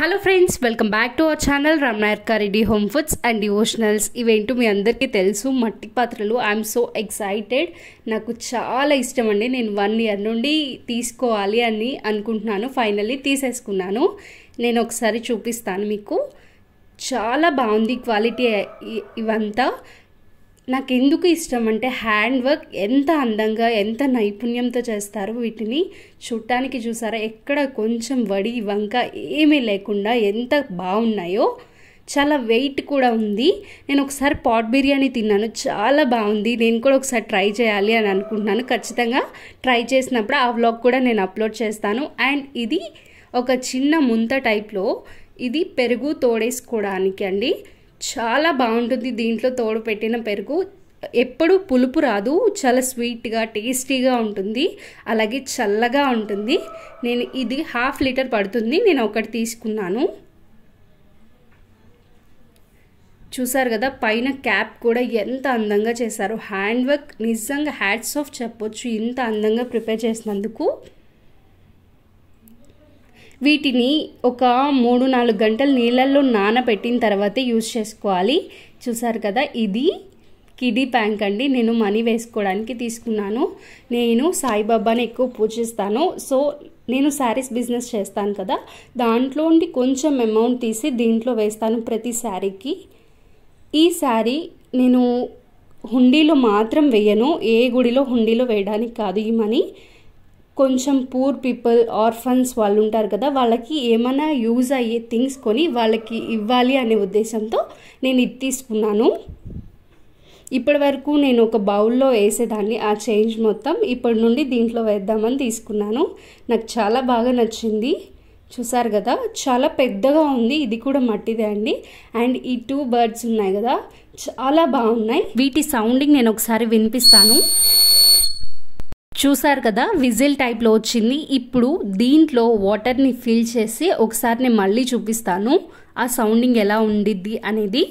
Hello friends welcome back to our channel రమణార్క కారెడ్డి home foods and devotionals ఇవేంటో మీ అందరికీ తెలుసు మట్టి పాత్రలు ఐఎమ్ సో ఎక్సైటెడ్ నాకు చాలా ఇష్టం అండి నేను వన్ ఇయర్ నుండి తీసుకోవాలి అని అనుకుంటున్నాను ఫైనల్లీ తీసేసుకున్నాను నేను ఒకసారి చూపిస్తాను మీకు చాలా బాగుంది క్వాలిటీ ఇవంతా నాకు ఎందుకు ఇష్టం అంటే హ్యాండ్ వర్క్ ఎంత అందంగా ఎంత నైపుణ్యంతో చేస్తారు వీటిని చూడటానికి చూసారా ఎక్కడ కొంచెం వడి వంక ఏమీ లేకుండా ఎంత బాగున్నాయో చాలా వెయిట్ కూడా ఉంది నేను ఒకసారి పాట్ బిర్యానీ తిన్నాను చాలా బాగుంది నేను కూడా ఒకసారి ట్రై చేయాలి అని అనుకుంటున్నాను ఖచ్చితంగా ట్రై చేసినప్పుడు ఆ వ్లాగ్ కూడా నేను అప్లోడ్ చేస్తాను అండ్ ఇది ఒక చిన్న ముంత టైప్లో ఇది పెరుగు తోడేసుకోవడానికి అండి చాలా బాగుంటుంది దీంట్లో తోడు పెట్టిన పెరుగు ఎప్పుడు పులుపు రాదు చాలా స్వీట్గా టేస్టీగా ఉంటుంది అలాగే చల్లగా ఉంటుంది నేను ఇది హాఫ్ లీటర్ పడుతుంది నేను ఒకటి తీసుకున్నాను చూసారు కదా పైన క్యాప్ కూడా ఎంత అందంగా చేశారు హ్యాండ్ వర్క్ నిజంగా హ్యాట్స్ ఆఫ్ చెప్పొచ్చు ఇంత అందంగా ప్రిపేర్ చేసినందుకు వీటిని ఒక మూడు నాలుగు గంటలు నీళ్ళల్లో నానబెట్టిన తర్వాతే యూజ్ చేసుకోవాలి చూసారు కదా ఇది కిడీ ప్యాంక్ అండి నేను మనీ వేసుకోవడానికి తీసుకున్నాను నేను సాయిబాబాని ఎక్కువ పూజిస్తాను సో నేను శారీస్ బిజినెస్ చేస్తాను కదా దాంట్లో ఉండి కొంచెం అమౌంట్ తీసి దీంట్లో వేస్తాను ప్రతి శారీకి ఈ శారీ నేను హుండీలో మాత్రం వేయను ఏ గుడిలో హుండీలో వేయడానికి కాదు ఈ మనీ కొంచెం పూర్ పీపుల్ ఆర్ఫన్స్ వాళ్ళు ఉంటారు కదా వాళ్ళకి ఏమైనా యూజ్ అయ్యే థింగ్స్ కొని వాళ్ళకి ఇవ్వాలి అనే ఉద్దేశంతో నేను ఇది తీసుకున్నాను ఇప్పటి వరకు నేను ఒక బౌల్లో వేసేదాన్ని ఆ చేంజ్ మొత్తం ఇప్పటి నుండి దీంట్లో వేద్దామని తీసుకున్నాను నాకు చాలా బాగా నచ్చింది చూసారు కదా చాలా పెద్దగా ఉంది ఇది కూడా మట్టిదే అండి అండ్ ఈ టూ బర్డ్స్ ఉన్నాయి కదా చాలా బాగున్నాయి వీటి సౌండింగ్ నేను ఒకసారి వినిపిస్తాను చూసారు కదా విజిల్ టైప్లో వచ్చింది ఇప్పుడు దీంట్లో వాటర్ని ఫిల్ చేసి ఒకసారి నేను మళ్ళీ చూపిస్తాను ఆ సౌండింగ్ ఎలా ఉండిద్ది అనేది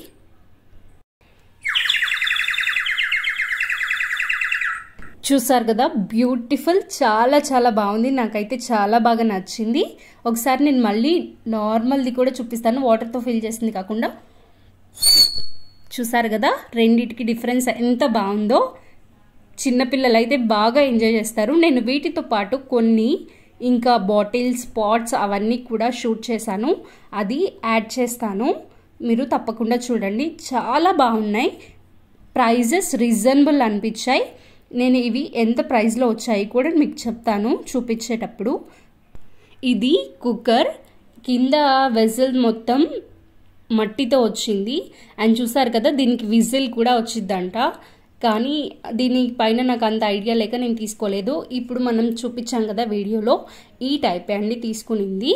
చూసారు కదా బ్యూటిఫుల్ చాలా చాలా బాగుంది నాకైతే చాలా బాగా నచ్చింది ఒకసారి నేను మళ్ళీ నార్మల్ది కూడా చూపిస్తాను వాటర్తో ఫిల్ చేసింది కాకుండా చూసారు కదా రెండిటికి డిఫరెన్స్ ఎంత బాగుందో చిన్నపిల్లలు అయితే బాగా ఎంజాయ్ చేస్తారు నేను వీటితో పాటు కొన్ని ఇంకా బాటిల్స్ పాట్స్ అవన్నీ కూడా షూట్ చేశాను అది యాడ్ చేస్తాను మీరు తప్పకుండా చూడండి చాలా బాగున్నాయి ప్రైజెస్ రీజనబుల్ అనిపించాయి నేను ఇవి ఎంత ప్రైస్లో వచ్చాయి కూడా మీకు చెప్తాను చూపించేటప్పుడు ఇది కుక్కర్ కింద వెజిల్ మొత్తం మట్టితో వచ్చింది అండ్ చూసారు కదా దీనికి విజిల్ కూడా వచ్చిందంట కానీ దీని పైన నాకు అంత ఐడియా లేక నేను తీసుకోలేదు ఇప్పుడు మనం చూపించాం కదా వీడియోలో ఈ టైప్ అండి తీసుకునింది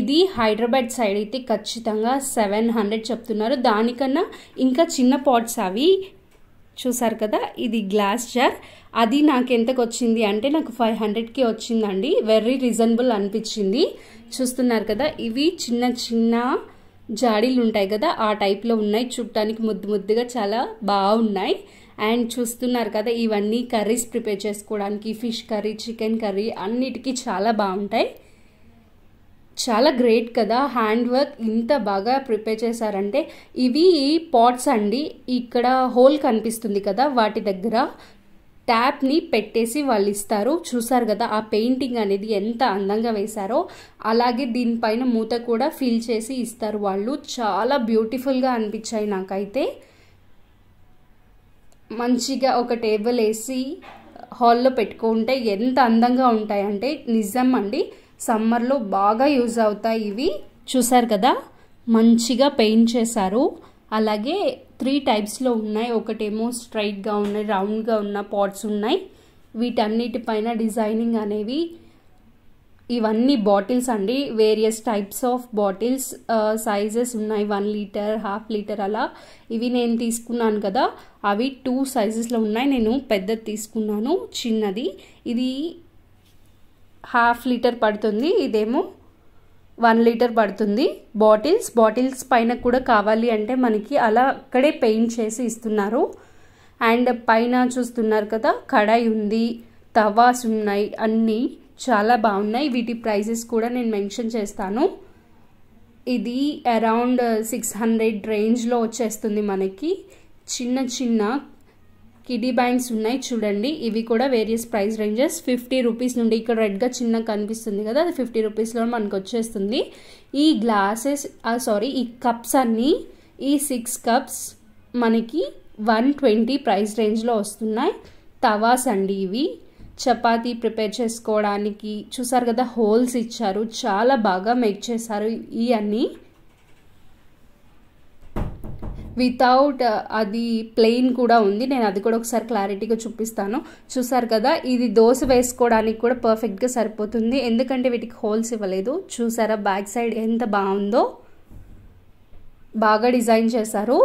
ఇది హైదరాబాద్ సైడ్ అయితే ఖచ్చితంగా సెవెన్ హండ్రెడ్ చెప్తున్నారు దానికన్నా ఇంకా చిన్న పాట్స్ అవి చూసారు కదా ఇది గ్లాస్ జార్ అది నాకు ఎంతకు వచ్చింది అంటే నాకు ఫైవ్ హండ్రెడ్కి వచ్చిందండి వెరీ రీజనబుల్ అనిపించింది చూస్తున్నారు కదా ఇవి చిన్న చిన్న జాడీలు ఉంటాయి కదా ఆ టైప్లో ఉన్నాయి చూడటానికి ముద్దు ముద్దుగా చాలా బాగున్నాయి అండ్ చూస్తున్నారు కదా ఇవన్నీ కర్రీస్ ప్రిపేర్ చేసుకోవడానికి ఫిష్ కర్రీ చికెన్ కర్రీ అన్నిటికీ చాలా బాగుంటాయి చాలా గ్రేట్ కదా హ్యాండ్ వర్క్ ఇంత బాగా ప్రిపేర్ చేశారంటే ఇవి పాట్స్ అండి ఇక్కడ హోల్ కనిపిస్తుంది కదా వాటి దగ్గర ట్యాప్ని పెట్టేసి వాళ్ళు ఇస్తారు చూసారు కదా ఆ పెయింటింగ్ అనేది ఎంత అందంగా వేశారో అలాగే దీనిపైన మూత కూడా ఫిల్ చేసి ఇస్తారు వాళ్ళు చాలా బ్యూటిఫుల్గా అనిపించాయి నాకైతే మంచిగా ఒక టేబుల్ వేసి హాల్లో పెట్టుకుంటే ఎంత అందంగా ఉంటాయంటే నిజం అండి సమ్మర్లో బాగా యూజ్ అవుతాయి ఇవి చూసారు కదా మంచిగా పెయింట్ చేశారు అలాగే త్రీ టైప్స్లో ఉన్నాయి ఒకటేమో స్ట్రైట్గా ఉన్నాయి రౌండ్గా ఉన్న పాట్స్ ఉన్నాయి వీటన్నిటిపైన డిజైనింగ్ అనేవి ఇవన్నీ బాటిల్స్ అండి various types of bottles sizes ఉన్నాయి వన్ లీటర్ హాఫ్ లీటర్ అలా ఇవి నేను తీసుకున్నాను కదా అవి టూ సైజెస్లో ఉన్నాయి నేను పెద్దది తీసుకున్నాను చిన్నది ఇది హాఫ్ లీటర్ పడుతుంది ఇదేమో వన్ లీటర్ పడుతుంది బాటిల్స్ బాటిల్స్ పైన కూడా కావాలి అంటే మనకి అలా అక్కడే పెయింట్ చేసి ఇస్తున్నారు అండ్ పైన చూస్తున్నారు కదా కడాయి ఉంది తవాస్ ఉన్నాయి అన్నీ చాలా బాగున్నాయి వీటి ప్రైజెస్ కూడా నేను మెన్షన్ చేస్తాను ఇది అరౌండ్ సిక్స్ హండ్రెడ్ రేంజ్లో వచ్చేస్తుంది మనకి చిన్న చిన్న కిడీ బ్యాంగ్స్ ఉన్నాయి చూడండి ఇవి కూడా various price ranges fifty rupees నుండి ఇక్కడ రెడ్గా చిన్న కనిపిస్తుంది కదా అది ఫిఫ్టీ రూపీస్లో మనకు వచ్చేస్తుంది ఈ గ్లాసెస్ సారీ ఈ కప్స్ అన్నీ ఈ సిక్స్ కప్స్ మనకి వన్ ట్వంటీ ప్రైస్ రేంజ్లో వస్తున్నాయి తవాస్ అండి ఇవి చపాతీ ప్రిపేర్ చేసుకోవడానికి చూసారు కదా హోల్స్ ఇచ్చారు చాలా బాగా మేక్ చేశారు ఇవన్నీ వితౌట్ uh, అది ప్లెయిన్ కూడా ఉంది నేను అది కూడా ఒకసారి క్లారిటీగా చూపిస్తాను చూసారు కదా ఇది దోశ వేసుకోవడానికి కూడా పర్ఫెక్ట్గా సరిపోతుంది ఎందుకంటే వీటికి హోల్స్ ఇవ్వలేదు చూసారా బ్యాక్ సైడ్ ఎంత బాగుందో బాగా డిజైన్ చేశారు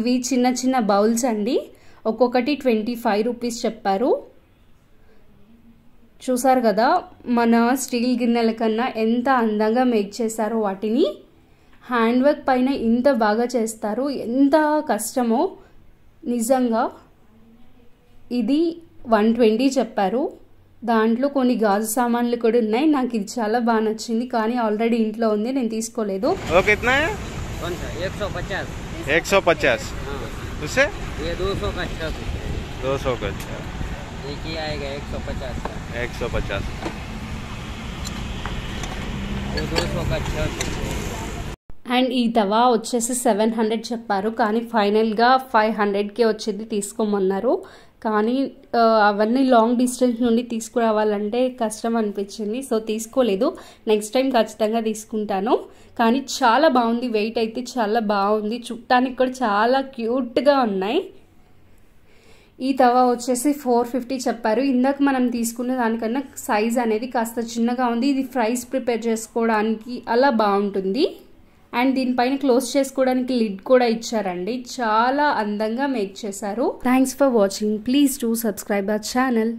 ఇవి చిన్న చిన్న బౌల్స్ అండి ఒక్కొక్కటి ట్వంటీ ఫైవ్ రూపీస్ చెప్పారు చూసారు కదా మన స్టీల్ గిన్నెల కన్నా ఎంత అందంగా మేక్ చేశారో వాటిని హ్యాండ్ వర్క్ పైన ఇంత బాగా చేస్తారు ఎంత కష్టమో నిజంగా ఇది వన్ ట్వంటీ చెప్పారు దాంట్లో కొన్ని గాజు సామాన్లు కూడా ఉన్నాయి నాకు ఇది చాలా బాగా నచ్చింది కానీ ఆల్రెడీ ఇంట్లో ఉంది నేను తీసుకోలేదు ఓకే उससे ये दो सौ का छः अच्छा दो सौ का छः अच्छा। एक ही आएगा एक सौ पचास का एक सौ पचास का दो सौ का छः अच्छा అండ్ ఈ తవా వచ్చేసి సెవెన్ హండ్రెడ్ చెప్పారు కానీ ఫైనల్గా ఫైవ్ హండ్రెడ్కే వచ్చింది తీసుకోమన్నారు కానీ అవన్నీ లాంగ్ డిస్టెన్స్ నుండి తీసుకురావాలంటే కష్టం అనిపించింది సో తీసుకోలేదు నెక్స్ట్ టైం ఖచ్చితంగా తీసుకుంటాను కానీ చాలా బాగుంది వెయిట్ అయితే చాలా బాగుంది చుట్టానికి కూడా చాలా క్యూట్గా ఉన్నాయి ఈ తవా వచ్చేసి ఫోర్ ఫిఫ్టీ చెప్పారు ఇందాక మనం తీసుకున్న దానికన్నా సైజ్ అనేది కాస్త చిన్నగా ఉంది ఇది ఫ్రైస్ ప్రిపేర్ చేసుకోవడానికి అలా బాగుంటుంది అండ్ దీనిపైన క్లోజ్ చేసుకోవడానికి లిడ్ కూడా ఇచ్చారండి చాలా అందంగా మేక్ చేశారు thanks for watching please to subscribe our channel